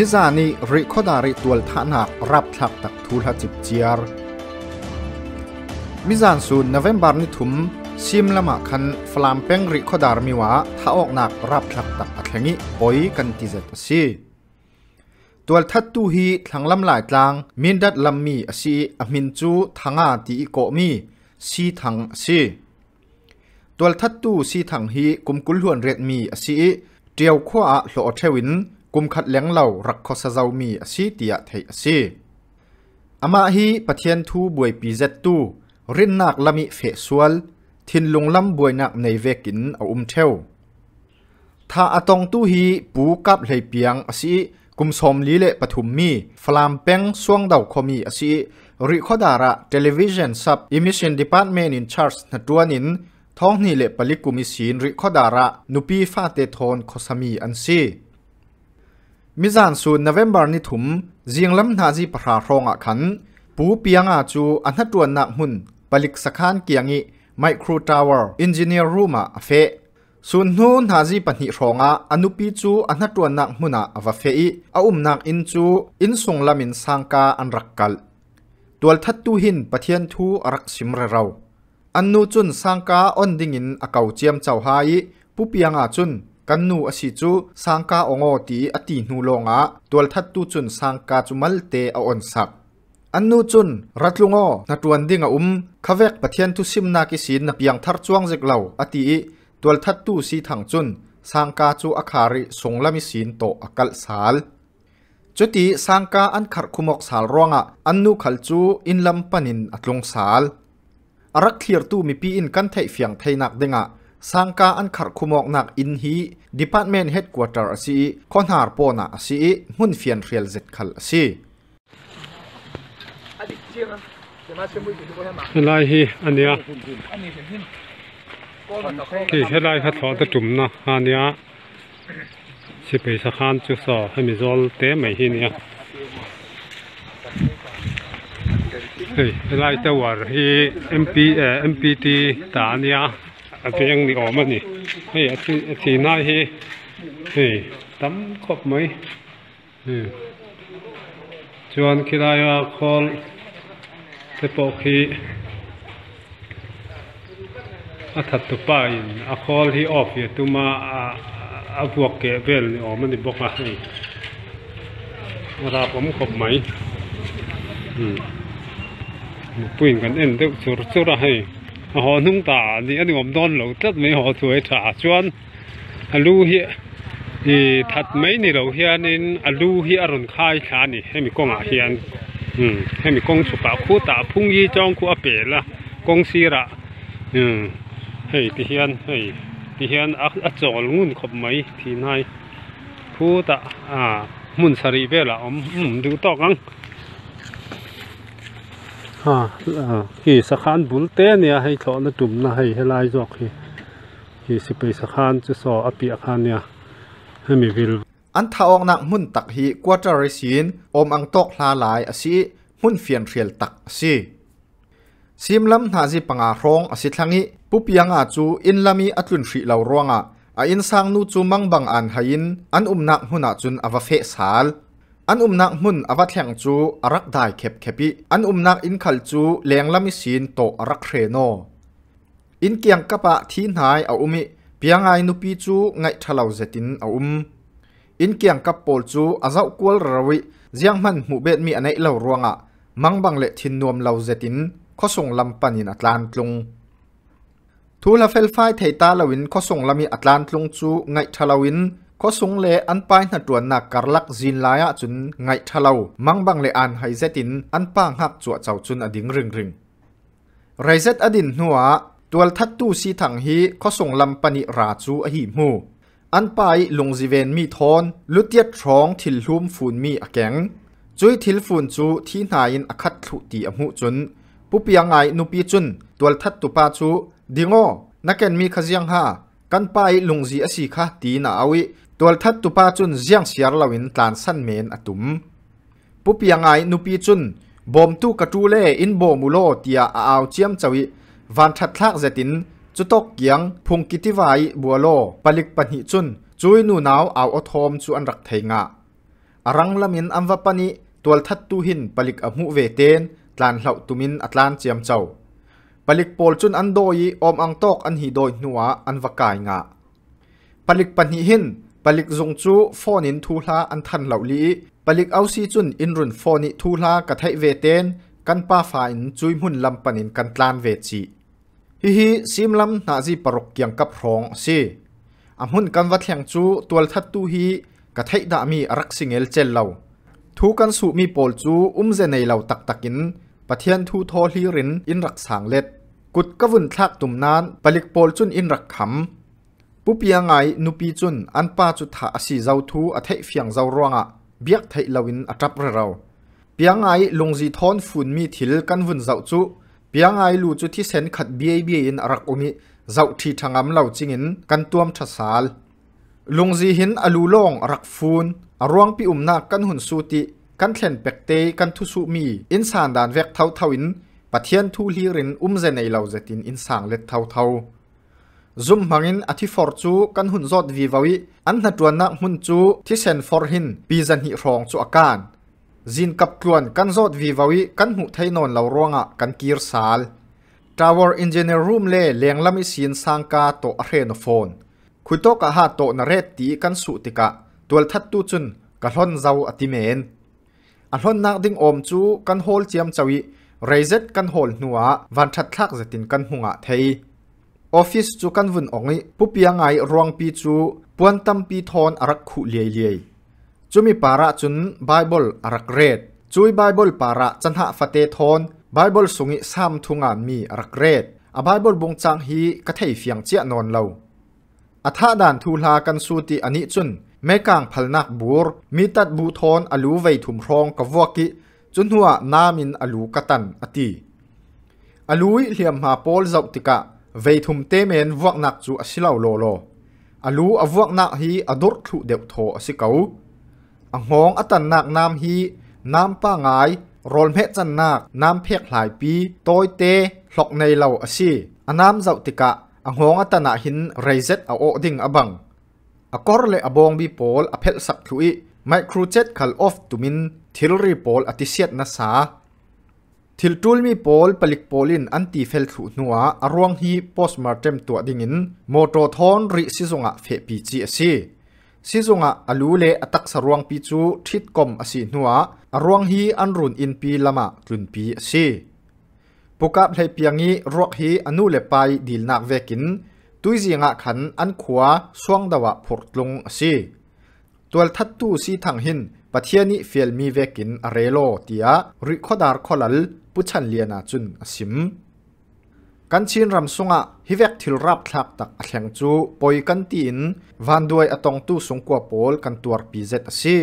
มิจานีริคดาริตัวท่านักรับทักตักทูลจิบเจียร์มิจานสูนนเวมบาร์นิทุมซิมละมาคันฟลามเป้งริคดาร์มิวะท้าออกนักรับทักตักอัตงิปอยกันติเจตสีตัวทัดตูฮีทั้งลำหลายกลางมินดัดลำมีอสีอมินจูทั้งอาตีโกมีสีทั้งสีตัวทัดตูสีทั้งฮีกุมกุลหวนเรียดมีอสีเดียวข้อโลอเทวินกุมขัดเลี้ยงเหล่ารักคอสเจ้ามีสีตียไทยสีอามาฮีปะเทียนทูบวยปีเจตูรินนักลามีเฟสวลทินลงลำบวยนักในเวกินเอาอุมเทวท้าอตองตู้ฮีปูกับเลยเปียงอสีกุมสมลีเลปฐุมมีฟลามเป้งสวงดาวคมีอสีริคดาระทีวีชันซับอิมิชันดีพาร์ตเมนต์อนชาร์จนัดวนินท้องนี่เลปลิกุมิสีนริคดาระนุปีฟาเตทอนคอสมีอันซีมิจานสูนนเวมบาร์นิถุมเจียงลำนาจีปราโรงอ่ะขันปูเปียงอาจูอันทัดวนนักหุ่นปลิกสขันเกียงอีไมโครทาวเวอร์อินจิเนียร์รูมาเฟส่วนนู้นาจีปนิรองอาอนุปีจูอันหัวนักมุนาอวเฟอีอาอุมนักอินจูอินส่งลำินสังกาอันรักกัลตัวทัดตูหินปะเทียนทูรักสิมเรเาอันนูจุนสังกาอันดิ่งินอากาเจียมเจ้าหายปูเปียงอาจุนกันนูอสิจูสังกาองโอตีอตีนูลงอะตัวทัดตูจุนสังกาจุมัลเตอออนสักอันนูจุนรัตลุงอนัดวันดิ่งอุ้มขเวกปะเทียนทุสิมนาคิสินนับยังทัดจวงเจกเหล่าอตีตัวทัดตูสีถังจุนสังกาจูอาคาริสงลามิสินโตอักลสาลจุดที่สังกาอันขัดคุมอกสาลรอวงอันนูขัลจูอินลำปันินอัตลงสาลรักเคลียร์ตูมีปีอินกันไทยเฟียงไทยนักดิ่งอ่ะ sangka an khar khumok nak in hi department headquarter asi Konhar pona asi hun fian real zet khal asi lai hi ania ki helai kha thaw ta tumna hania si pe sa khan chu sa hemi zol te mai hi nia hei helai ta war hi mp eh, mpt ta ania อาทียงนี่ออกมานี่เฮ้ยอาทิอาทิน้ยเฮ้ยตั้มครบไหมชวนคิดายว่าคอลเทปอกฮีอาทัดตุป้าอนอาคอลที่ออกเนยตุมาอาพวกเกเวลออกมันนีบกมาให้มาผมขบไหมอืมปุ่นกันเอ็นเด็กสุรสุรให้หอนุ่งตาเนีอันนี้ผมโดนหลงจัดไม่หอสวยถาชวนอารูเหี้ยีทัดไม่นี่หลอาเหี้ยนินอารูเหี้ยรุนคายชานี่ให้มีกองอาเฮียนอืมให้มีกองสุภาคู่ตาพุ่งยี่จองคู่อเปรละกองสีระอืมเฮ้ยที่เฮียนเฮ้ยที่เฮียนอักอัดจอลงุ่นขบไม่ทีนายคู่ตาอ่ามุนสรีเปรละอมดูตอกังฮ่าฮีสักขานบุลเตเนี่ยให้ถอนตุ่มนะให้ให้ลายจอกฮีฮีสิไปสักขานจะสออปีอาคารเนี่ยให้มีวิลอันทาองนักมุ่นตักฮีกวาตาริสินอมอังตกลาลายอสิมุ่นเฟียนเรียลตักสิซิมลำนาจิปังอาครองอสิทังอีปุปยังอาจูอินลามีอัตุนฟีเลารวงอ่ะอินสังนูจูมังบังอันหายินอันอุมนักมุ่นอาจุนอวเฟสาลอันอุมนักมุ่นอวัตแห่งจูอรักได้เข็บเข็บิอันอุมนักอินขัลจูเลียงละมิสินโตอรักเรโนอินเกียงกะปะที่นายเอาอุมิเพียงไงนุปีจูไงทะเลาเจตินเอาอุมอินเกียงกับโปลจูอาเจ้ากวลระวิเจียงมันหมู่เบ็ดมีอันไหนเล่ารวงอ่ะมังบังเละทินนวมเล่าเจตินข้อส่งลำปันอินอัตลานตลงทูลาเฟลไฟเทตาลวินข้อส่งลำมีอัตลานตลงจูไงทะเลวินก็สุงเลอันปายนัดวนนักการลักจีนลายจุนไงทะเลามังบังเลอันไฮเซติน อันปางหักจวดเจ้าจุนอดิ่งริงริงไรเซตอดินหัวตัวทัดตู้สีถังฮีก็ส่งลำปนิราจูอหิมหูอันไปลงจีเวนมีทอน ลุดเดียทร้องทิลหุมฟูนมีอแกง จุยทิลฟูนจูที่นายินอคัดถุตีอหมุจุนปุปยังไงนุปีจุนตัวทัดตุปาจูดิงอนักเก็นมีขจียงหากันไปลงจีอสีค่ะตีนาอวิตัวทัดตุปาจุนเจียงเสียร์ลวินตานสันเมนอตุมปุบยังไงนุปีจุนบอมตู้กระจูเล่อินโบมุโลเตียอาวเจียมจวิวันทัดทักเจตินจุตกเกียงพุงกิติวายบัวโลปลิกปัญหิจุนจุยนูนาวเอาอทอมจุอันรักไทยงะอรังละมินอัมวปนิตัวทัดตูหินปลิกอมุเวเตนตานเหล่าตุมินอัตลานเจียมเจ้าปลิกปอลจุนอันโดยอมอังตอกอันหีโดยนัวอันวกายงะปลิกปัญหิหินปลิกซงจูฟอนินทูลาอันทันเหล่าลีปลิกเอาซีจุนอินรุนฟอนิทูลากระไทยเวเตนกันป้าฝ่ายจุยมุนลำปนินกันตลานเวจีฮิฮิซิมลำนาจีปรกเกียงกับรองซีอามุนกันวัดแหงจูตัวทัดตูฮีกระไทยดามีรักสิงเอลเจลเหล่าทูกันสุมีปอลจูอุ้มเจนในเหล่าตักตักินปะเทียนทูทอฮีรินอินรักสางเล็ด กุดกวุ่นทักตุ่มนานปลิกปอลจุนอินรักขำผู้พไงนุปีจุนอันป้าจุดหาสีเจ้าทูอธิฟังเจ้ารองอะเบียดไทลาวินอัตราเร็วพิจารณาลงจีทอนฝุ่นมีทิลกันวุ่นเจ้าจุ่พิจารณลู่จุดที่เซนขัดเบียเบียินรักอุมิเจ้าทีทางอัมเลาจิงอินกันตัวมชัสซาลลงจีหินอลูลงรักฟู่นรวงปีอุมนากันหุ่นสูติกันเคนเป็กเตกันทุสุมีอินสานดานเวกเท่าเท้าอินปะเทียนทูลีรินอุ้มเจนเนเหล่าเจตินอินสางเล็ดเท่าเท้า zoom hangin athi for chu kan hun zot vi vawi an na tuanna hun chu thi sen for hin pi zan hi rong chu akan zin kap tluan kan zot vi vawi kan hmu thei non lo ronga kan kir sal tower engineer room le lenglami sin sangka to a hre no phone khuito ka ha to na ret ti kan su tika tual that tu chun ka hlon zau atimen a hlon nak ding om chu kan hol chiam chawi reizet kan hol nuwa van that thlak zetin kan hunga thei office chu kan vun ongi pupia ngai ruang pi chu puan tam pi thon arak khu liai liai chumi para chun bible arak red chui bible para chanha fate thon bible sungi sam thunga mi arak red a bible bung chang hi ka thei fiang chia non lo a tha dan thu hla kan su ti ani chun me kang phalnak bur mi tat bu thon alu vei thum rong ka waki chun hua namin alu katan ati alui hliam ma pol zau tika เวทุมเตมันวกนักจูอสิลาโลโลอาลูอวกนักฮีอดรทุเดวโทอสิเก้าอ่างหงอตันนักนามฮีน้ำป้าไงายรอนเพจันนักน้ำเพียกหลายปีตอยเตหลอกในเหล่าอสิอน้ำเจ้าติกะอ่างหงอตันหินไรเซตเอาโอดิ่งอบังอากอร์เลอบองบีปอลอเพลสักลุยไมครูเจ็ดคัลออฟตุมินทิลรีปอลอติเซตนาซาทิลทูลมีโอลปลิกโอลินอันตีเฟลถูนัวอรวงฮีโพสมาร์เตมตัวดิ่งินโมโตทอนริซิซงะเฟปีจีซีซิซงะอลูเลอตักสรวงปีจูทิดกมอสีนัวอรวงฮีอันรุนอินปีละมะรุนปีซีปุกับไหเปียงีรวกฮีอนุเลไปดีลนักเวกินตุยจีงะขันอันขวาสวงดาวะุดลงซีตัวทัดตู้ซีทางหินปะเทียนิเฟลมีเวกินอเรโลเตียริคดาร์คอลัลปุชันเลียนาจุนสิมกันชินรำสุงะฮิเวกทิลรับทักตักแข่งจูปอยกันตินวันด้วยอตองตู้สงกัวโปลกันตัวปีเจตสี